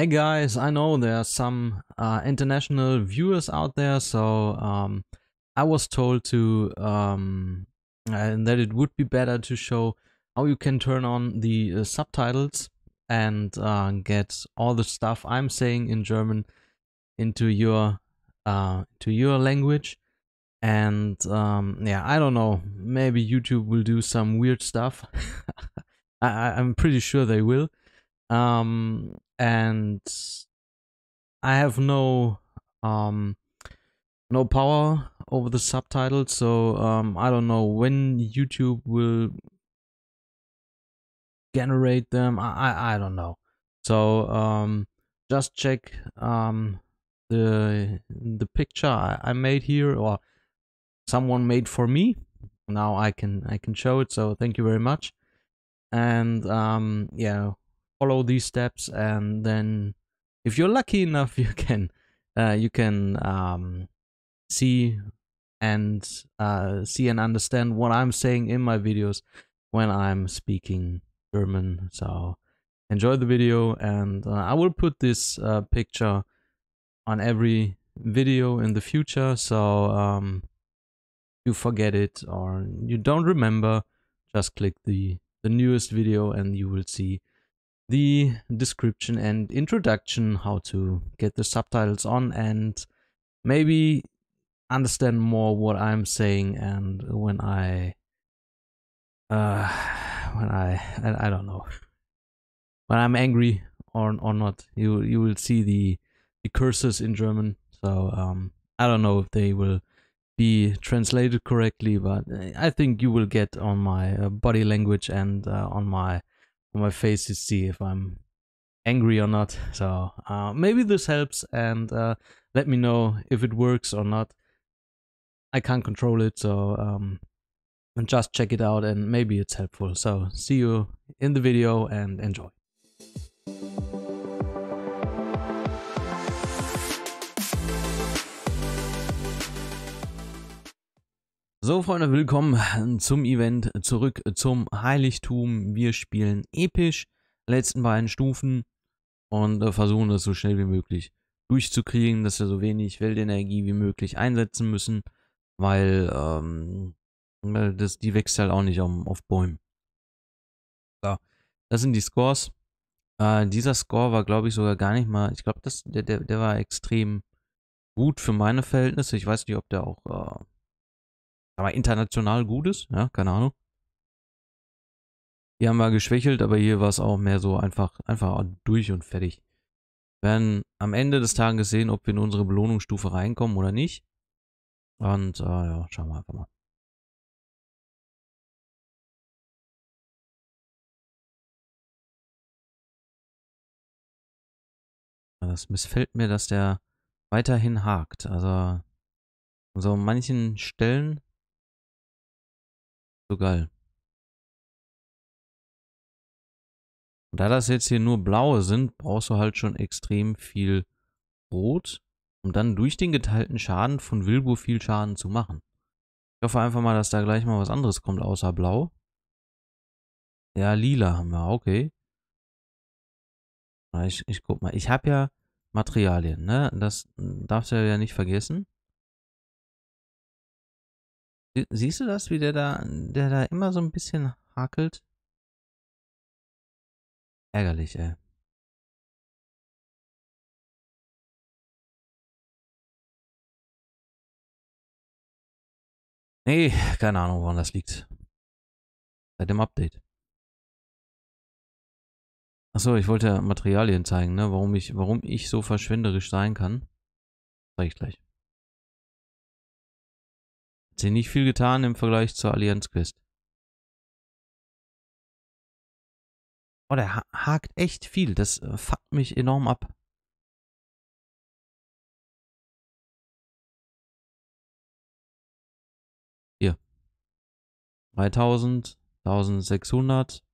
Hey guys, I know there are some uh, international viewers out there, so um, I was told to um, and that it would be better to show how you can turn on the uh, subtitles and uh, get all the stuff I'm saying in German into your uh, to your language. And um, yeah, I don't know. Maybe YouTube will do some weird stuff. I, I'm pretty sure they will um, and I have no um, no power over the subtitles so um, I don't know when YouTube will generate them. I I, I don't know. So um, just check um, the the picture I, I made here or someone made for me. Now I can I can show it. So thank you very much. And um, yeah, follow these steps and then if you're lucky enough you can uh, you can um, see and uh, see and understand what I'm saying in my videos when I'm speaking German so enjoy the video and uh, I will put this uh, picture on every video in the future so um, you forget it or you don't remember just click the the newest video and you will see the description and introduction, how to get the subtitles on, and maybe understand more what I'm saying and when I uh when I I, I don't know when I'm angry or or not you you will see the the cursors in German so um I don't know if they will be translated correctly but uh, I think you will get on my uh, body language and uh, on my on my face to see if I'm angry or not. So uh, maybe this helps and uh, let me know if it works or not. I can't control it, so um, just check it out and maybe it's helpful. So see you in the video and enjoy. So Freunde, willkommen äh, zum Event, zurück zum Heiligtum. Wir spielen episch, letzten beiden Stufen und äh, versuchen das so schnell wie möglich durchzukriegen, dass wir so wenig Weltenergie wie möglich einsetzen müssen, weil ähm, das, die wächst halt auch nicht auf, auf Bäumen. So, das sind die Scores. Äh, dieser Score war glaube ich sogar gar nicht mal, ich glaube, der, der, der war extrem gut für meine Verhältnisse. Ich weiß nicht, ob der auch... Äh, aber international gutes, ja, keine Ahnung. Hier haben wir geschwächelt, aber hier war es auch mehr so einfach, einfach durch und fertig. Wir werden am Ende des Tages sehen, ob wir in unsere Belohnungsstufe reinkommen oder nicht. Und äh, ja, schauen wir einfach mal. Das missfällt mir, dass der weiterhin hakt. Also, so an manchen Stellen so geil. Und da das jetzt hier nur blaue sind, brauchst du halt schon extrem viel Rot, um dann durch den geteilten Schaden von Wilbur viel Schaden zu machen. Ich hoffe einfach mal, dass da gleich mal was anderes kommt außer blau. Ja, lila haben wir, okay. Ich, ich guck mal, ich habe ja Materialien, ne? Das darfst du ja nicht vergessen. Siehst du das, wie der da, der da immer so ein bisschen hakelt? Ärgerlich, ey. Nee, keine Ahnung, woran das liegt. Seit dem Update. Achso, ich wollte Materialien zeigen, ne? Warum ich, warum ich so verschwenderisch sein kann. Zeige ich gleich sich nicht viel getan im Vergleich zur Allianz Quest. Oh, der ha hakt echt viel. Das äh, fuckt mich enorm ab. Hier. 3000, 1600,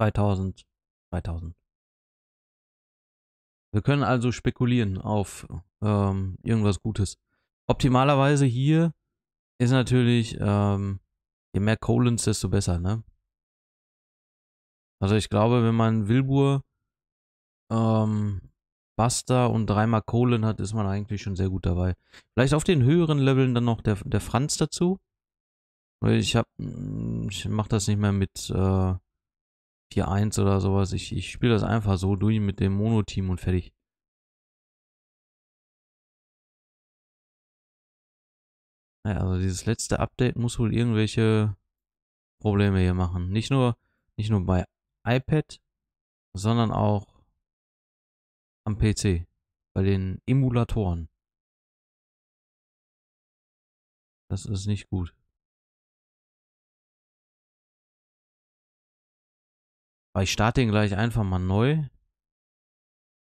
2000, 2000. Wir können also spekulieren auf ähm, irgendwas Gutes. Optimalerweise hier ist natürlich, ähm, je mehr Colons, desto besser, ne? Also ich glaube, wenn man Wilbur, ähm, Buster und dreimal Colon hat, ist man eigentlich schon sehr gut dabei. Vielleicht auf den höheren Leveln dann noch der, der Franz dazu. Ich hab, hm, ich mach das nicht mehr mit äh, 4-1 oder sowas. Ich, ich spiele das einfach so durch mit dem Monoteam und fertig. Naja, also dieses letzte Update muss wohl irgendwelche Probleme hier machen. Nicht nur, nicht nur bei iPad, sondern auch am PC. Bei den Emulatoren. Das ist nicht gut. Aber ich starte ihn gleich einfach mal neu.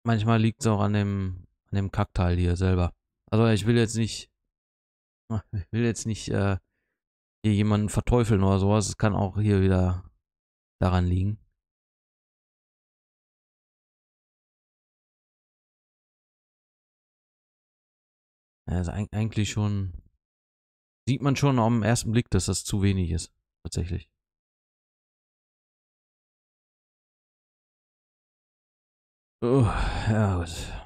Manchmal liegt es auch an dem, an dem Kackteil hier selber. Also ich will jetzt nicht ich will jetzt nicht äh, hier jemanden verteufeln oder sowas. Es kann auch hier wieder daran liegen. Ja, also eigentlich schon. Sieht man schon am ersten Blick, dass das zu wenig ist. Tatsächlich. Oh, ja, gut.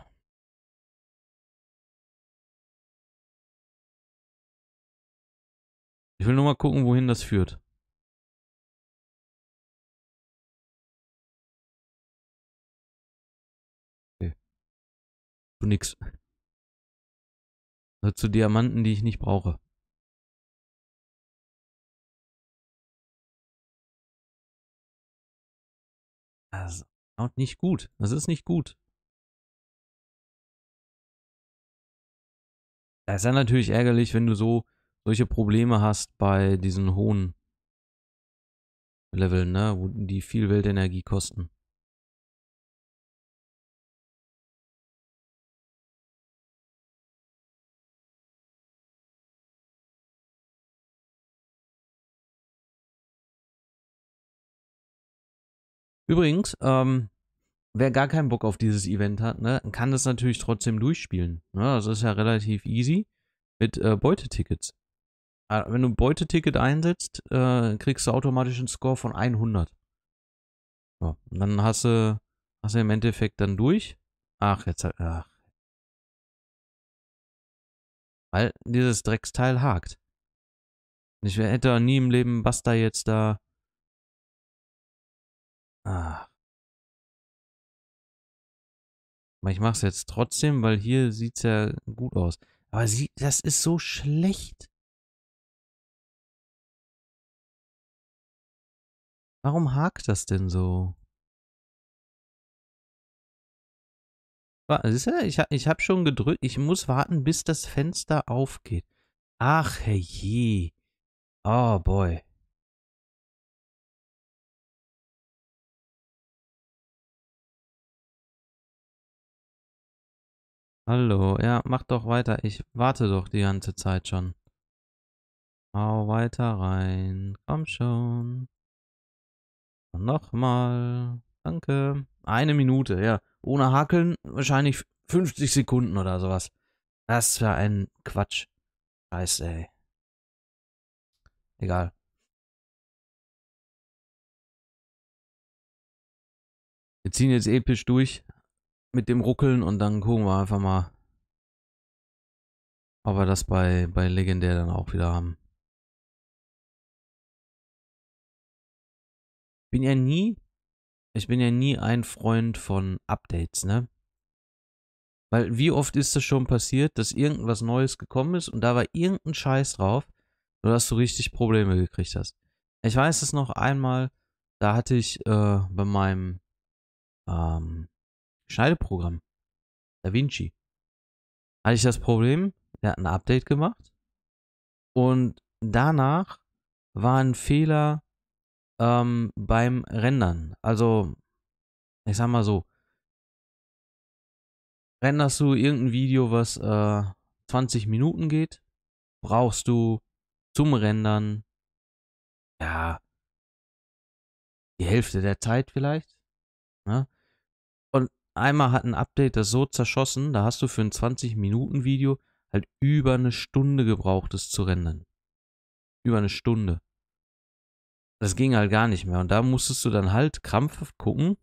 Ich will nur mal gucken, wohin das führt. Okay. Zu nix. Also zu Diamanten, die ich nicht brauche. Das ist nicht gut. Das ist nicht gut. Das ist ja natürlich ärgerlich, wenn du so solche Probleme hast bei diesen hohen Leveln, ne? Wo die viel Weltenergie kosten. Übrigens, ähm, wer gar keinen Bock auf dieses Event hat, ne, kann das natürlich trotzdem durchspielen. Ne? Das also ist ja relativ easy mit äh, Beutetickets. Ah, wenn du ein Beuteticket einsetzt, äh, kriegst du automatisch einen Score von 100. So, und dann hast du, hast du im Endeffekt dann durch. Ach, jetzt, ach. Weil dieses Drecksteil hakt. Ich hätte nie im Leben Basta jetzt da. Ach. Aber ich mach's jetzt trotzdem, weil hier sieht's ja gut aus. Aber sie, das ist so schlecht. Warum hakt das denn so? Siehst du, ich, ich habe schon gedrückt. Ich muss warten, bis das Fenster aufgeht. Ach, herrje. Oh, boy. Hallo, ja, mach doch weiter. Ich warte doch die ganze Zeit schon. Hau weiter rein. Komm schon. Nochmal. Danke. Eine Minute, ja. Ohne Hakeln wahrscheinlich 50 Sekunden oder sowas. Das war ein Quatsch. Scheiße, ey. Egal. Wir ziehen jetzt episch durch mit dem Ruckeln und dann gucken wir einfach mal, ob wir das bei, bei Legendär dann auch wieder haben. bin ja nie, ich bin ja nie ein Freund von Updates, ne? Weil wie oft ist das schon passiert, dass irgendwas Neues gekommen ist und da war irgendein Scheiß drauf, sodass du richtig Probleme gekriegt hast. Ich weiß es noch einmal, da hatte ich äh, bei meinem ähm, Schneideprogramm, DaVinci, hatte ich das Problem, der hat ein Update gemacht und danach war ein Fehler ähm, beim Rendern. Also, ich sag mal so, renderst du irgendein Video, was äh, 20 Minuten geht, brauchst du zum Rendern, ja, die Hälfte der Zeit vielleicht. Ne? Und einmal hat ein Update das so zerschossen, da hast du für ein 20-Minuten-Video halt über eine Stunde gebraucht, es zu rendern. Über eine Stunde. Das ging halt gar nicht mehr. Und da musstest du dann halt krampfhaft gucken,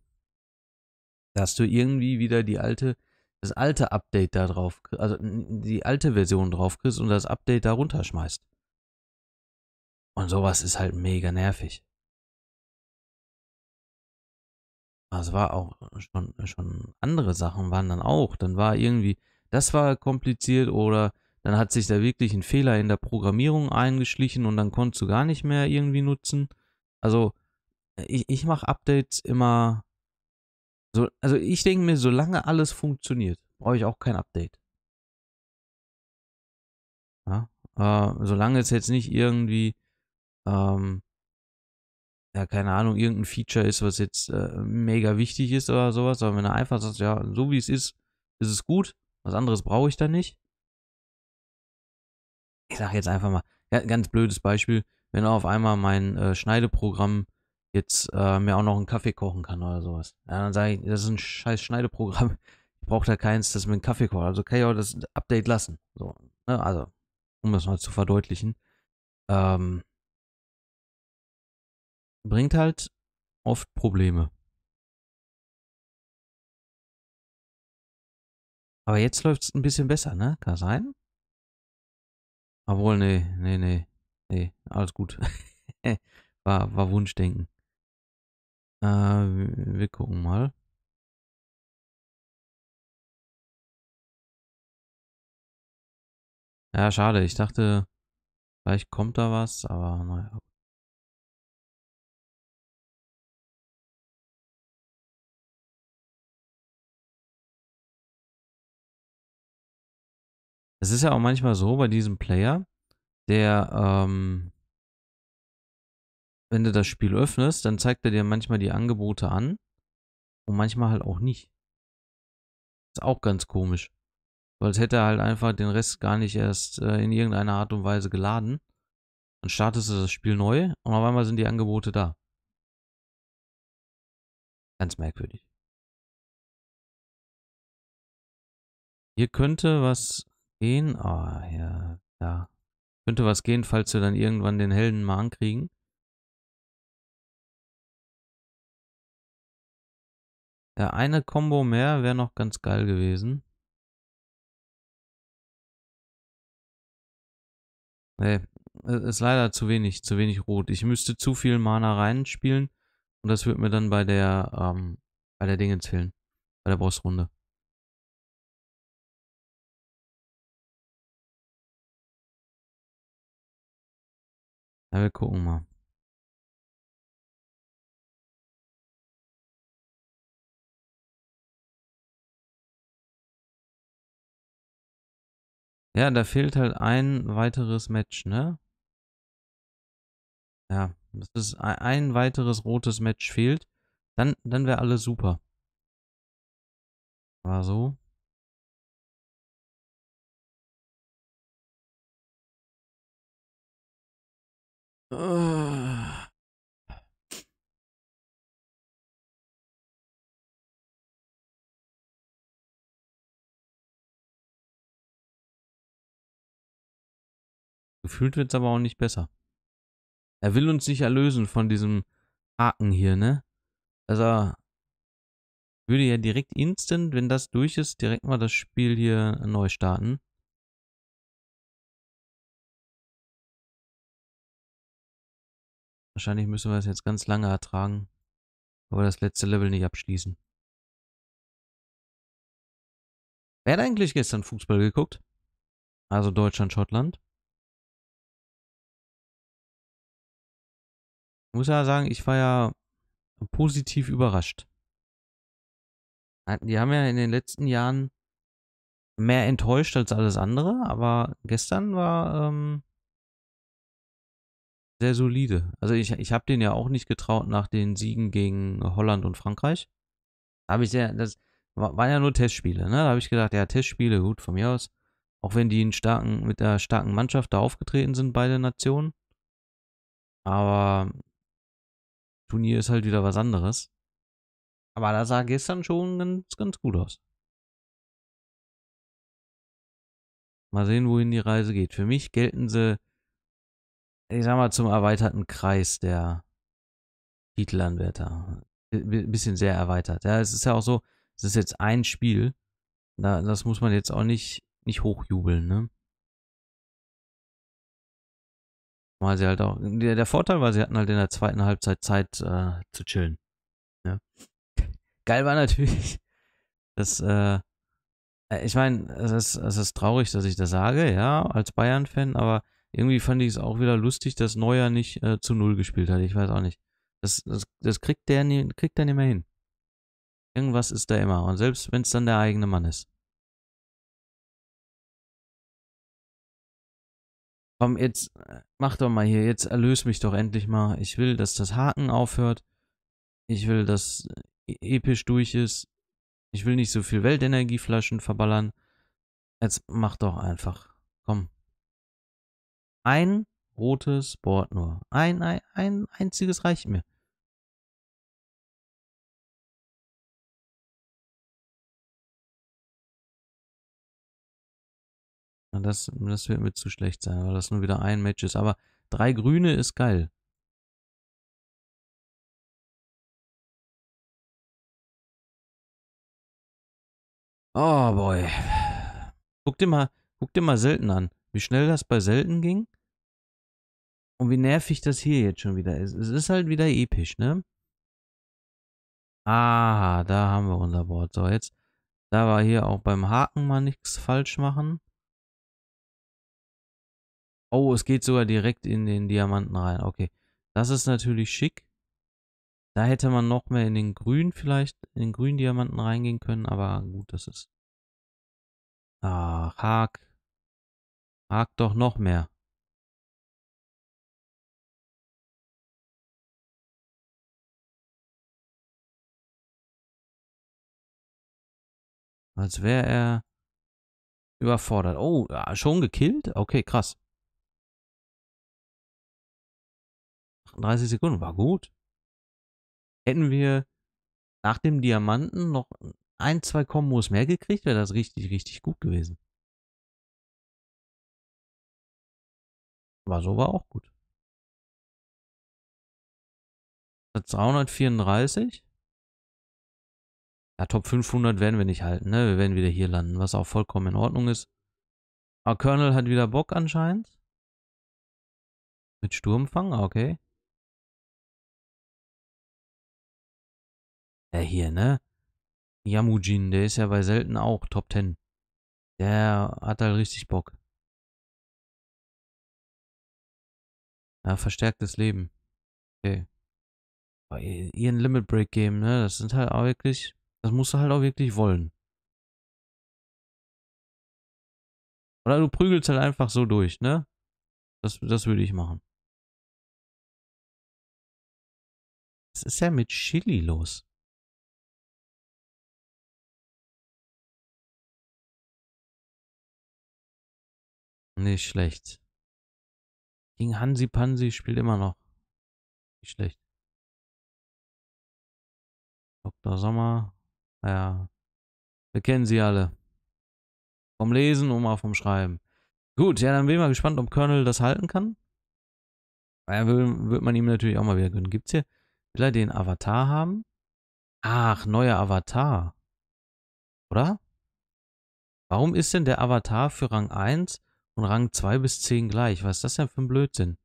dass du irgendwie wieder die alte, das alte Update da drauf, also die alte Version drauf kriegst und das Update da runterschmeißt. Und sowas ist halt mega nervig. Es also war auch schon, schon andere Sachen waren dann auch. Dann war irgendwie, das war kompliziert oder dann hat sich da wirklich ein Fehler in der Programmierung eingeschlichen und dann konntest du gar nicht mehr irgendwie nutzen. Also ich, ich mache Updates immer so, also ich denke mir, solange alles funktioniert, brauche ich auch kein Update. Ja, äh, solange es jetzt nicht irgendwie, ähm, ja, keine Ahnung, irgendein Feature ist, was jetzt äh, mega wichtig ist oder sowas, sondern wenn du einfach sagst, ja, so wie es ist, ist es gut, was anderes brauche ich da nicht. Ich sage jetzt einfach mal, ganz blödes Beispiel, wenn auf einmal mein äh, Schneideprogramm jetzt äh, mir auch noch einen Kaffee kochen kann oder sowas. Ja, dann sage ich, das ist ein scheiß Schneideprogramm. Ich brauche da keins, das mir einen Kaffee kocht. Also kann ich auch das Update lassen. So, ne? Also, um das mal zu verdeutlichen. Ähm, bringt halt oft Probleme. Aber jetzt läuft es ein bisschen besser, ne? Kann sein? Obwohl, nee, nee, nee. Nee, alles gut. war, war Wunschdenken. Äh, wir gucken mal. Ja, schade. Ich dachte, vielleicht kommt da was, aber naja. Es ist ja auch manchmal so bei diesem Player, der, ähm, wenn du das Spiel öffnest, dann zeigt er dir manchmal die Angebote an und manchmal halt auch nicht. Ist auch ganz komisch. Weil es hätte halt einfach den Rest gar nicht erst äh, in irgendeiner Art und Weise geladen. Dann startest du das Spiel neu und auf einmal sind die Angebote da. Ganz merkwürdig. Hier könnte was gehen. Ah, oh, ja, ja. Könnte was gehen, falls wir dann irgendwann den Helden mal ankriegen. Der eine Combo mehr wäre noch ganz geil gewesen. Nee, äh, ist leider zu wenig, zu wenig Rot. Ich müsste zu viel Mana reinspielen und das würde mir dann bei der, ähm, bei der Dinge zählen. Bei der Bossrunde. Ja, wir gucken mal. Ja, da fehlt halt ein weiteres Match, ne? Ja, das ist e-, ein weiteres rotes Match fehlt. Dann, dann wäre alles super. War so. Gefühlt wird es aber auch nicht besser. Er will uns nicht erlösen von diesem Haken hier, ne? Also würde ja direkt instant, wenn das durch ist, direkt mal das Spiel hier neu starten. Wahrscheinlich müssen wir es jetzt ganz lange ertragen, aber das letzte Level nicht abschließen. Wer hat eigentlich gestern Fußball geguckt? Also Deutschland, Schottland. Ich muss ja sagen, ich war ja positiv überrascht. Die haben ja in den letzten Jahren mehr enttäuscht als alles andere, aber gestern war ähm, sehr solide. Also ich, ich habe den ja auch nicht getraut nach den Siegen gegen Holland und Frankreich. Da habe ich sehr, das waren ja nur Testspiele, ne? Da habe ich gedacht, ja, Testspiele, gut, von mir aus. Auch wenn die starken, mit der starken Mannschaft da aufgetreten sind, beide Nationen. Aber Turnier ist halt wieder was anderes. Aber da sah gestern schon ganz, ganz gut aus. Mal sehen, wohin die Reise geht. Für mich gelten sie ich sag mal, zum erweiterten Kreis der Titelanwärter. Ein bisschen sehr erweitert. Ja, es ist ja auch so, es ist jetzt ein Spiel. Da, das muss man jetzt auch nicht, nicht hochjubeln, ne? Mal sie halt auch. Der, der, Vorteil war, sie hatten halt in der zweiten Halbzeit Zeit äh, zu chillen. Ne? Geil war natürlich, dass, äh, äh ich meine, es ist, es ist traurig, dass ich das sage, ja, als Bayern-Fan, aber irgendwie fand ich es auch wieder lustig, dass Neuer nicht äh, zu Null gespielt hat. Ich weiß auch nicht. Das, das, das kriegt, der nie, kriegt der nicht mehr hin. Irgendwas ist da immer. Und selbst wenn es dann der eigene Mann ist. Komm, jetzt äh, mach doch mal hier. Jetzt erlöse mich doch endlich mal. Ich will, dass das Haken aufhört. Ich will, dass äh, e-, episch durch ist. Ich will nicht so viel Weltenergieflaschen verballern. Jetzt mach doch einfach. Komm. Ein rotes Board nur. Ein, ein, ein einziges reicht mir. Das, das wird mir zu schlecht sein, weil das nur wieder ein Match ist. Aber drei Grüne ist geil. Oh boy. Guck dir mal, guck dir mal selten an. Wie schnell das bei selten ging. Und wie nervig das hier jetzt schon wieder ist. Es ist halt wieder episch, ne? Ah, da haben wir unser Board. So, jetzt. Da war hier auch beim Haken mal nichts falsch machen. Oh, es geht sogar direkt in den Diamanten rein. Okay. Das ist natürlich schick. Da hätte man noch mehr in den grünen vielleicht, in den grünen Diamanten reingehen können, aber gut, das ist. Ach, Haken. Frag doch noch mehr! Als wäre er überfordert. Oh, schon gekillt? Okay, krass. 38 Sekunden, war gut. Hätten wir nach dem Diamanten noch ein, zwei Kombos mehr gekriegt, wäre das richtig, richtig gut gewesen. Aber so war auch gut. 234. Ja, Top 500 werden wir nicht halten, ne? Wir werden wieder hier landen, was auch vollkommen in Ordnung ist. Aber ah, Colonel hat wieder Bock anscheinend. Mit Sturmfang, ah, okay. Der hier, ne? Yamujin, der ist ja bei selten auch Top 10. Der hat halt richtig Bock. Ja, verstärktes Leben. Okay. Aber ihren Limit Break Game, ne? Das sind halt auch wirklich. Das musst du halt auch wirklich wollen. Oder du prügelst halt einfach so durch, ne? Das, das würde ich machen. Was ist ja mit Chili los? Nicht schlecht. Gegen Hansi Pansi spielt immer noch. Nicht schlecht. Dr. Sommer. Ja. Wir kennen sie alle. Vom Lesen und mal vom Schreiben. Gut, ja, dann bin ich mal gespannt, ob Colonel das halten kann. Ja, will, wird man ihm natürlich auch mal wieder gönnen. Gibt's hier? Will er den Avatar haben? Ach, neuer Avatar. Oder? Warum ist denn der Avatar für Rang 1 von Rang 2 bis 10 gleich. Was ist das denn für ein Blödsinn?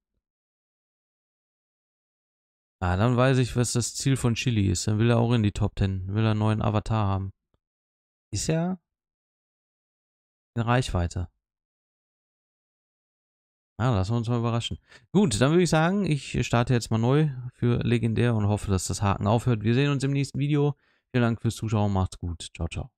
Ah, dann weiß ich, was das Ziel von Chili ist. Dann will er auch in die Top 10. Will er einen neuen Avatar haben. Ist ja in Reichweite. Ah, lassen wir uns mal überraschen. Gut, dann würde ich sagen, ich starte jetzt mal neu für Legendär und hoffe, dass das Haken aufhört. Wir sehen uns im nächsten Video. Vielen Dank fürs Zuschauen. Macht's gut. Ciao, ciao.